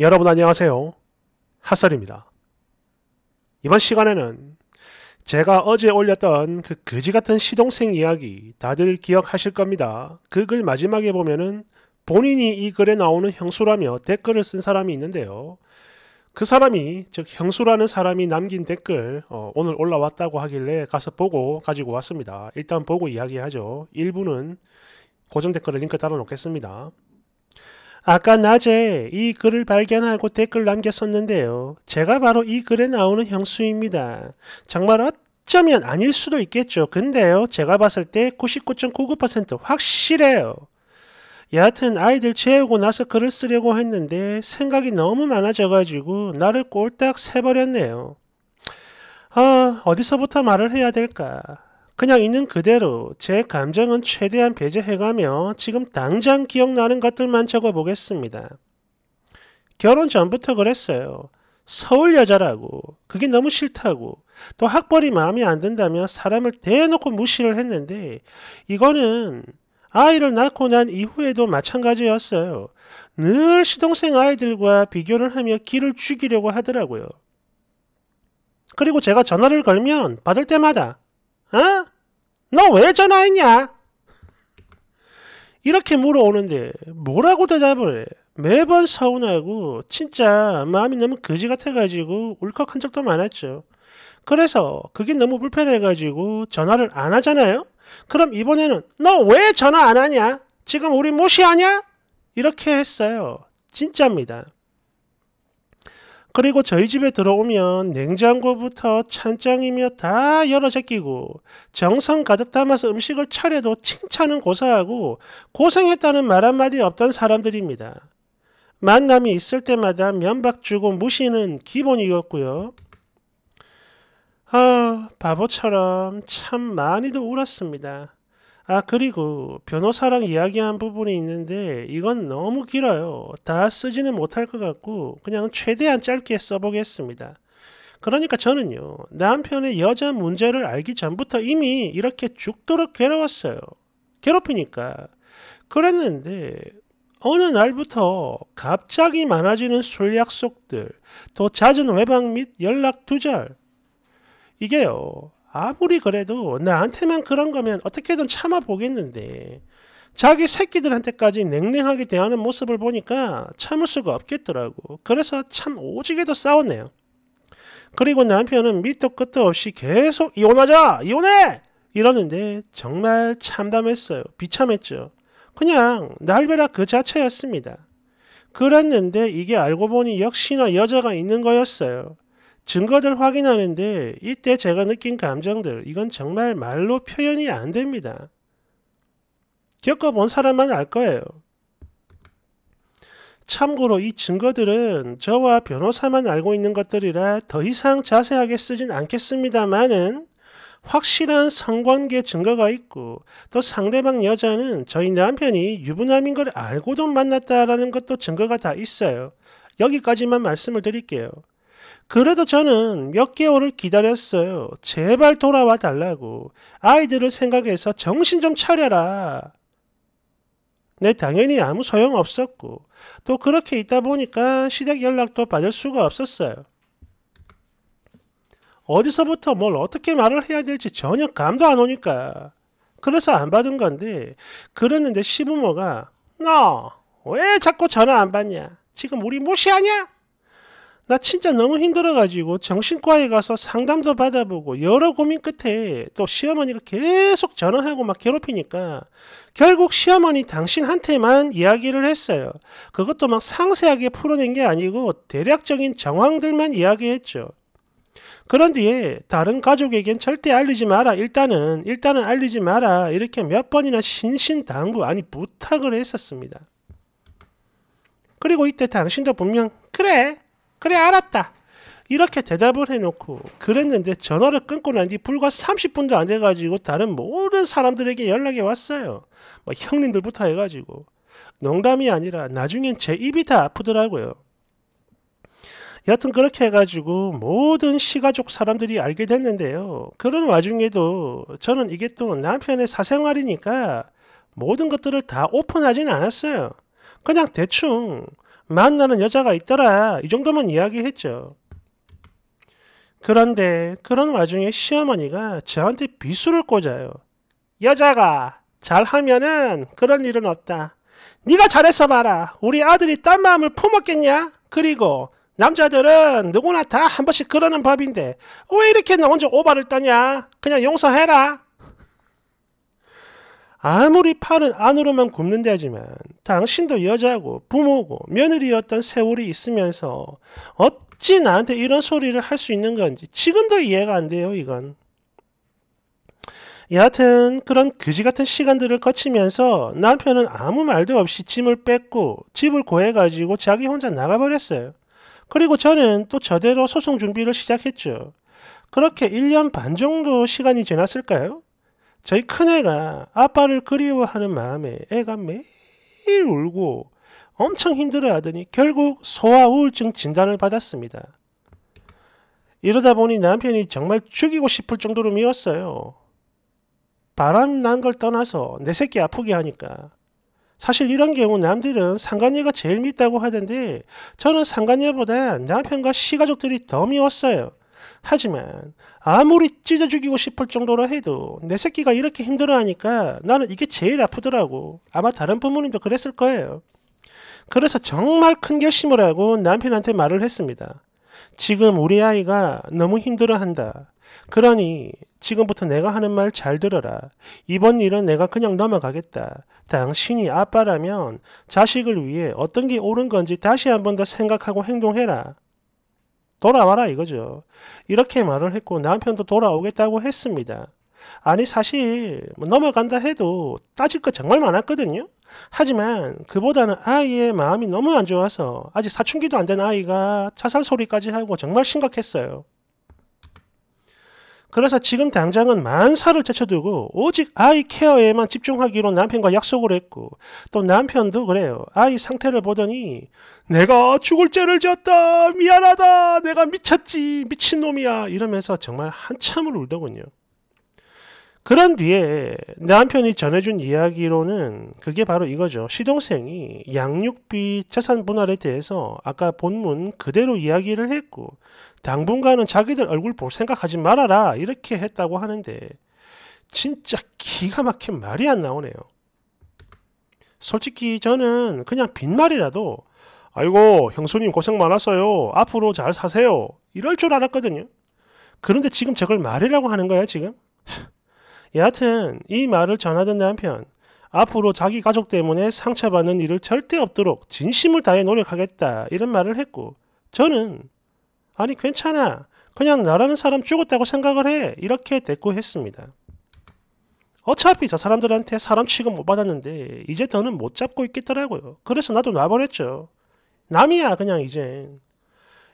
여러분 안녕하세요. 핫설입니다. 이번 시간에는 제가 어제 올렸던 그 거지같은 시동생 이야기 다들 기억하실 겁니다. 그 글 마지막에 보면은 본인이 이 글에 나오는 형수라며 댓글을 쓴 사람이 있는데요. 그 사람이 즉 형수라는 사람이 남긴 댓글 어, 오늘 올라왔다고 하길래 가서 보고 가지고 왔습니다. 일단 보고 이야기하죠. 일부는 고정 댓글을 링크 따라 놓겠습니다. 아까 낮에 이 글을 발견하고 댓글 남겼었는데요. 제가 바로 이 글에 나오는 형수입니다. 정말 어쩌면 아닐 수도 있겠죠. 근데요, 제가 봤을 때 99.99% 확실해요. 여하튼 아이들 재우고 나서 글을 쓰려고 했는데 생각이 너무 많아져가지고 나를 꼴딱 새버렸네요. 아, 어, 어디서부터 말을 해야 될까? 그냥 있는 그대로 제 감정은 최대한 배제해가며 지금 당장 기억나는 것들만 적어보겠습니다. 결혼 전부터 그랬어요. 서울 여자라고 그게 너무 싫다고 또 학벌이 마음에 안 든다며 사람을 대놓고 무시를 했는데 이거는 아이를 낳고 난 이후에도 마찬가지였어요. 늘 시동생 아이들과 비교를 하며 길을 죽이려고 하더라고요. 그리고 제가 전화를 걸면 받을 때마다 어? 너 왜 전화했냐? 이렇게 물어오는데 뭐라고 대답을 해? 매번 서운하고 진짜 마음이 너무 거지 같아가지고 울컥한 적도 많았죠. 그래서 그게 너무 불편해가지고 전화를 안 하잖아요? 그럼 이번에는 너 왜 전화 안 하냐? 지금 우리 무시하냐? 이렇게 했어요. 진짜입니다. 그리고 저희 집에 들어오면 냉장고부터 찬장이며 다 열어 제끼고 정성 가득 담아서 음식을 차려도 칭찬은 고사하고 고생했다는 말 한마디 없던 사람들입니다. 만남이 있을 때마다 면박 주고 무시는 기본이었고요. 아, 바보처럼 참 많이도 울었습니다. 아, 그리고 변호사랑 이야기한 부분이 있는데 이건 너무 길어요. 다 쓰지는 못할 것 같고 그냥 최대한 짧게 써보겠습니다. 그러니까 저는요, 남편의 여자 문제를 알기 전부터 이미 이렇게 죽도록 괴로웠어요. 괴롭히니까. 그랬는데, 어느 날부터 갑자기 많아지는 술 약속들, 또 잦은 외박 및 연락 두절. 이게요, 아무리 그래도 나한테만 그런 거면 어떻게든 참아보겠는데 자기 새끼들한테까지 냉랭하게 대하는 모습을 보니까 참을 수가 없겠더라고. 그래서 참 오지게도 싸웠네요. 그리고 남편은 밑도 끝도 없이 계속 이혼하자! 이혼해! 이러는데 정말 참담했어요. 비참했죠. 그냥 날벼락 그 자체였습니다. 그랬는데 이게 알고 보니 역시나 여자가 있는 거였어요. 증거들 확인하는데 이때 제가 느낀 감정들 이건 정말 말로 표현이 안 됩니다. 겪어본 사람만 알 거예요. 참고로 이 증거들은 저와 변호사만 알고 있는 것들이라 더 이상 자세하게 쓰진 않겠습니다만은 확실한 성관계 증거가 있고 또 상대방 여자는 저희 남편이 유부남인 걸 알고도 만났다라는 것도 증거가 다 있어요. 여기까지만 말씀을 드릴게요. 그래도 저는 몇 개월을 기다렸어요. 제발 돌아와 달라고. 아이들을 생각해서 정신 좀 차려라. 네, 당연히 아무 소용 없었고, 또 그렇게 있다 보니까 시댁 연락도 받을 수가 없었어요. 어디서부터 뭘 어떻게 말을 해야 될지 전혀 감도 안 오니까. 그래서 안 받은 건데, 그랬는데 시부모가, 너, 왜 자꾸 전화 안 받냐? 지금 우리 무시하냐? 나 진짜 너무 힘들어가지고 정신과에 가서 상담도 받아보고 여러 고민 끝에 또 시어머니가 계속 전화하고 막 괴롭히니까 결국 시어머니 당신한테만 이야기를 했어요. 그것도 막 상세하게 풀어낸 게 아니고 대략적인 정황들만 이야기했죠. 그런 뒤에 다른 가족에겐 절대 알리지 마라. 일단은, 일단은 알리지 마라. 이렇게 몇 번이나 신신당부, 아니, 부탁을 했었습니다. 그리고 이때 당신도 분명, 그래, 그래 알았다. 이렇게 대답을 해놓고 그랬는데 전화를 끊고 난 뒤 불과 30분도 안 돼가지고 다른 모든 사람들에게 연락이 왔어요. 뭐 형님들부터 해가지고 농담이 아니라 나중엔 제 입이 다 아프더라고요. 여튼 그렇게 해가지고 모든 시가족 사람들이 알게 됐는데요. 그런 와중에도 저는 이게 또 남편의 사생활이니까 모든 것들을 다 오픈하진 않았어요. 그냥 대충 만나는 여자가 있더라. 이 정도만 이야기했죠. 그런데 그런 와중에 시어머니가 저한테 비수를 꽂아요. 여자가 잘하면은 그런 일은 없다. 네가 잘해서 봐라. 우리 아들이 딴 마음을 품었겠냐? 그리고 남자들은 누구나 다 한 번씩 그러는 법인데 왜 이렇게 나 혼자 오바를 떠냐? 그냥 용서해라. 아무리 팔은 안으로만 굽는다 하지만 당신도 여자고 부모고 며느리였던 세월이 있으면서 어찌 나한테 이런 소리를 할 수 있는 건지 지금도 이해가 안 돼요, 이건. 여하튼 그런 그지 같은 시간들을 거치면서 남편은 아무 말도 없이 짐을 뺏고 집을 구해가지고 자기 혼자 나가버렸어요. 그리고 저는 또 저대로 소송 준비를 시작했죠. 그렇게 1년 반 정도 시간이 지났을까요? 저희 큰애가 아빠를 그리워하는 마음에 애가 매일 울고 엄청 힘들어 하더니 결국 소아 우울증 진단을 받았습니다. 이러다 보니 남편이 정말 죽이고 싶을 정도로 미웠어요. 바람 난 걸 떠나서 내 새끼 아프게 하니까. 사실 이런 경우 남들은 상간녀가 제일 밉다고 하던데 저는 상간녀보다 남편과 시가족들이 더 미웠어요. 하지만 아무리 찢어 죽이고 싶을 정도로 해도 내 새끼가 이렇게 힘들어하니까 나는 이게 제일 아프더라고. 아마 다른 부모님도 그랬을 거예요. 그래서 정말 큰 결심을 하고 남편한테 말을 했습니다. 지금 우리 아이가 너무 힘들어한다. 그러니 지금부터 내가 하는 말 잘 들어라. 이번 일은 내가 그냥 넘어가겠다. 당신이 아빠라면 자식을 위해 어떤 게 옳은 건지 다시 한 번 더 생각하고 행동해라. 돌아와라 이거죠. 이렇게 말을 했고 남편도 돌아오겠다고 했습니다. 아니 사실 뭐 넘어간다 해도 따질 거 정말 많았거든요. 하지만 그보다는 아이의 마음이 너무 안 좋아서 아직 사춘기도 안 된 아이가 자살 소리까지 하고 정말 심각했어요. 그래서 지금 당장은 만사를 제쳐두고 오직 아이 케어에만 집중하기로 남편과 약속을 했고 또 남편도 그래요. 아이 상태를 보더니 내가 죽을 죄를 지었다. 미안하다. 내가 미쳤지. 미친놈이야. 이러면서 정말 한참을 울더군요. 그런 뒤에 남편이 전해준 이야기로는 그게 바로 이거죠. 시동생이 양육비 재산 분할에 대해서 아까 본문 그대로 이야기를 했고 당분간은 자기들 얼굴 볼 생각하지 말아라 이렇게 했다고 하는데 진짜 기가 막힌 말이 안 나오네요. 솔직히 저는 그냥 빈말이라도 아이고 형수님 고생 많았어요. 앞으로 잘 사세요. 이럴 줄 알았거든요. 그런데 지금 저걸 말이라고 하는 거야 지금? 여하튼 이 말을 전하던 남편 앞으로 자기 가족 때문에 상처받는 일을 절대 없도록 진심을 다해 노력하겠다 이런 말을 했고 저는 아니 괜찮아 그냥 나라는 사람 죽었다고 생각을 해 이렇게 대꾸했습니다. 어차피 저 사람들한테 사람 취급 못 받았는데 이제 더는 못 잡고 있겠더라고요. 그래서 나도 놔버렸죠. 남이야 그냥 이젠.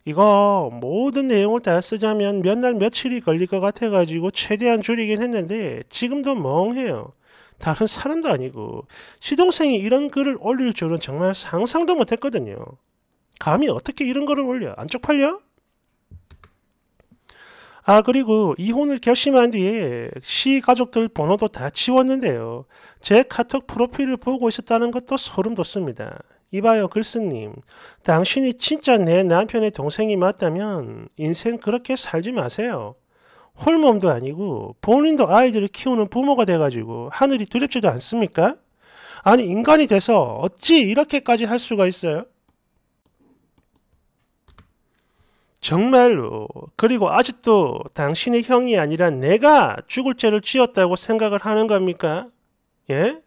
이거 모든 내용을 다 쓰자면 몇 날 며칠이 걸릴 것 같아가지고 최대한 줄이긴 했는데 지금도 멍해요. 다른 사람도 아니고 시동생이 이런 글을 올릴 줄은 정말 상상도 못했거든요. 감히 어떻게 이런 글을 올려? 안 쪽팔려? 아 그리고 이혼을 결심한 뒤에 시 가족들 번호도 다 지웠는데요. 제 카톡 프로필을 보고 있었다는 것도 소름 돋습니다. 이봐요, 글쓴님. 당신이 진짜 내 남편의 동생이 맞다면 인생 그렇게 살지 마세요. 홀몸도 아니고 본인도 아이들을 키우는 부모가 돼가지고 하늘이 두렵지도 않습니까? 아니, 인간이 돼서 어찌 이렇게까지 할 수가 있어요? 정말로, 그리고 아직도 당신의 형이 아니라 내가 죽을 죄를 지었다고 생각을 하는 겁니까? 예?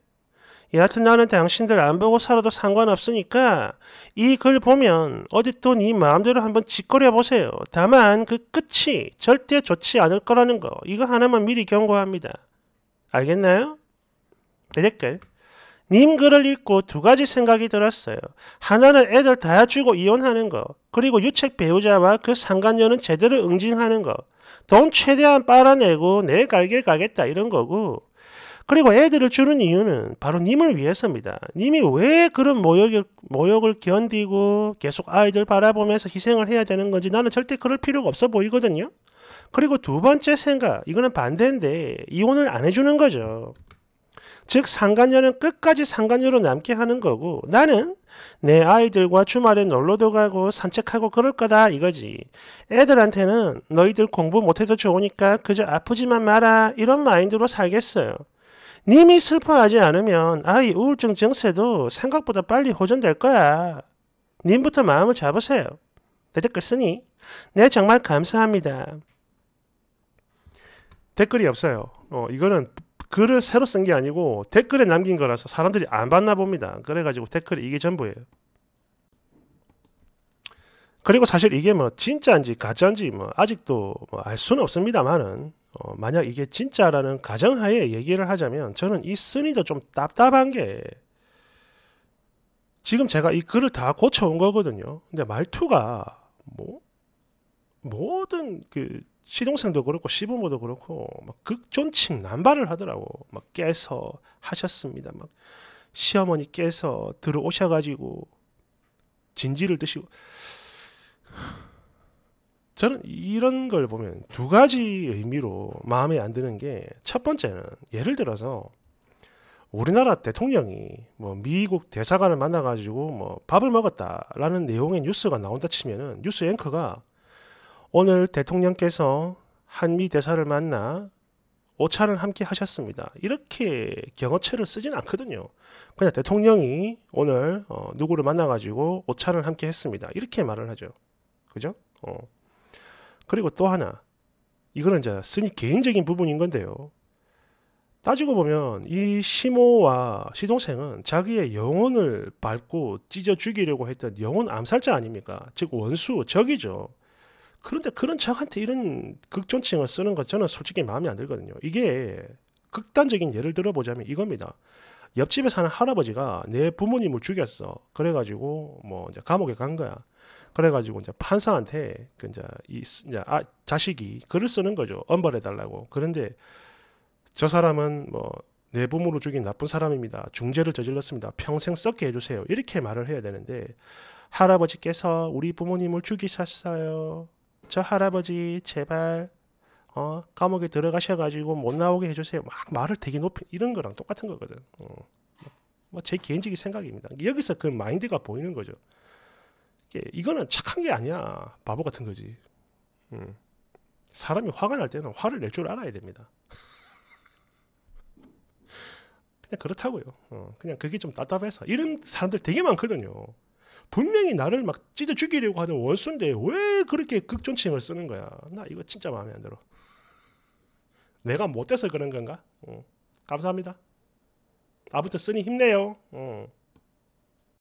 여하튼 나는 당신들 안 보고 살아도 상관없으니까 이 글 보면 어디또 네 마음대로 한번 짓거려 보세요. 다만 그 끝이 절대 좋지 않을 거라는 거 이거 하나만 미리 경고합니다. 알겠나요? 대댓글 님 글을 읽고 두 가지 생각이 들었어요. 하나는 애들 다 주고 이혼하는 거, 그리고 유책 배우자와 그 상간녀는 제대로 응징하는 거, 돈 최대한 빨아내고 내 갈길 가겠다 이런 거고, 그리고 애들을 주는 이유는 바로 님을 위해서입니다. 님이 왜 그런 모욕을, 모욕을 견디고 계속 아이들 바라보면서 희생을 해야 되는 건지 나는 절대 그럴 필요가 없어 보이거든요. 그리고 두 번째 생각, 이거는 반대인데 이혼을 안 해주는 거죠. 즉 상간녀는 끝까지 상간녀로 남게 하는 거고 나는 내 아이들과 주말에 놀러도 가고 산책하고 그럴 거다 이거지. 애들한테는 너희들 공부 못해도 좋으니까 그저 아프지만 마라 이런 마인드로 살겠어요. 님이 슬퍼하지 않으면 아이 우울증 증세도 생각보다 빨리 호전될 거야. 님부터 마음을 잡으세요. 내 댓글 쓰니? 네, 정말 감사합니다. 댓글이 없어요. 어, 이거는 글을 새로 쓴 게 아니고 댓글에 남긴 거라서 사람들이 안 봤나 봅니다. 그래가지고 댓글이 이게 전부예요. 그리고 사실 이게 뭐 진짜인지 가짜인지 뭐 아직도 뭐알 수는 없습니다만은 어, 만약 이게 진짜라는 가정하에 얘기를 하자면 저는 이 쓴이도 좀 답답한 게 지금 제가 이 글을 다 고쳐온 거거든요. 근데 말투가 뭐 모든 그 시동생도 그렇고 시부모도 그렇고 막 극존칭 난발을 하더라고. 막 깨서 하셨습니다. 막 시어머니께서 들어오셔가지고 진지를 드시고 저는 이런 걸 보면 두 가지 의미로 마음에 안 드는 게 첫 번째는 예를 들어서 우리나라 대통령이 뭐 미국 대사관을 만나가지고 뭐 밥을 먹었다라는 내용의 뉴스가 나온다 치면은 뉴스 앵커가 오늘 대통령께서 한미 대사를 만나 오차를 함께 하셨습니다. 이렇게 경어체를 쓰진 않거든요. 그냥 대통령이 오늘 어, 누구를 만나가지고 오차를 함께 했습니다. 이렇게 말을 하죠. 그죠? 어. 그리고 또 하나, 이거는 이제 스님 개인적인 부분인 건데요. 따지고 보면 이 시모와 시동생은 자기의 영혼을 밟고 찢어 죽이려고 했던 영혼 암살자 아닙니까? 즉 원수, 적이죠. 그런데 그런 적한테 이런 극존칭을 쓰는 것 저는 솔직히 마음에 안 들거든요. 이게 극단적인 예를 들어보자면 이겁니다. 옆집에 사는 할아버지가 내 부모님을 죽였어. 그래가지고 뭐 이제 감옥에 간 거야. 그래가지고 이제 판사한테 그 이제 이 이제 아, 자식이 글을 쓰는 거죠. 엄벌해달라고. 그런데 저 사람은 뭐 내부모로 죽인 나쁜 사람입니다. 중죄를 저질렀습니다. 평생 썩게 해주세요. 이렇게 말을 해야 되는데 할아버지께서 우리 부모님을 죽이셨어요. 저 할아버지 제발 어, 감옥에 들어가셔가지고 못 나오게 해주세요. 막 말을 되게 높이 이런 거랑 똑같은 거거든. 어. 뭐제 뭐 개인적인 생각입니다. 여기서 그 마인드가 보이는 거죠. 예, 이거는 착한 게 아니야. 바보 같은 거지. 음. 사람이 화가 날 때는 화를 낼 줄 알아야 됩니다. 그냥 그렇다고요. 어, 그냥 그게 좀 답답해서 이런 사람들 되게 많거든요. 분명히 나를 막 찢어 죽이려고 하는 원수인데 왜 그렇게 극존칭을 쓰는 거야? 나 이거 진짜 마음에 안 들어. 내가 못돼서 그런 건가? 어, 감사합니다. 아무튼 쓰니 힘내요. 어.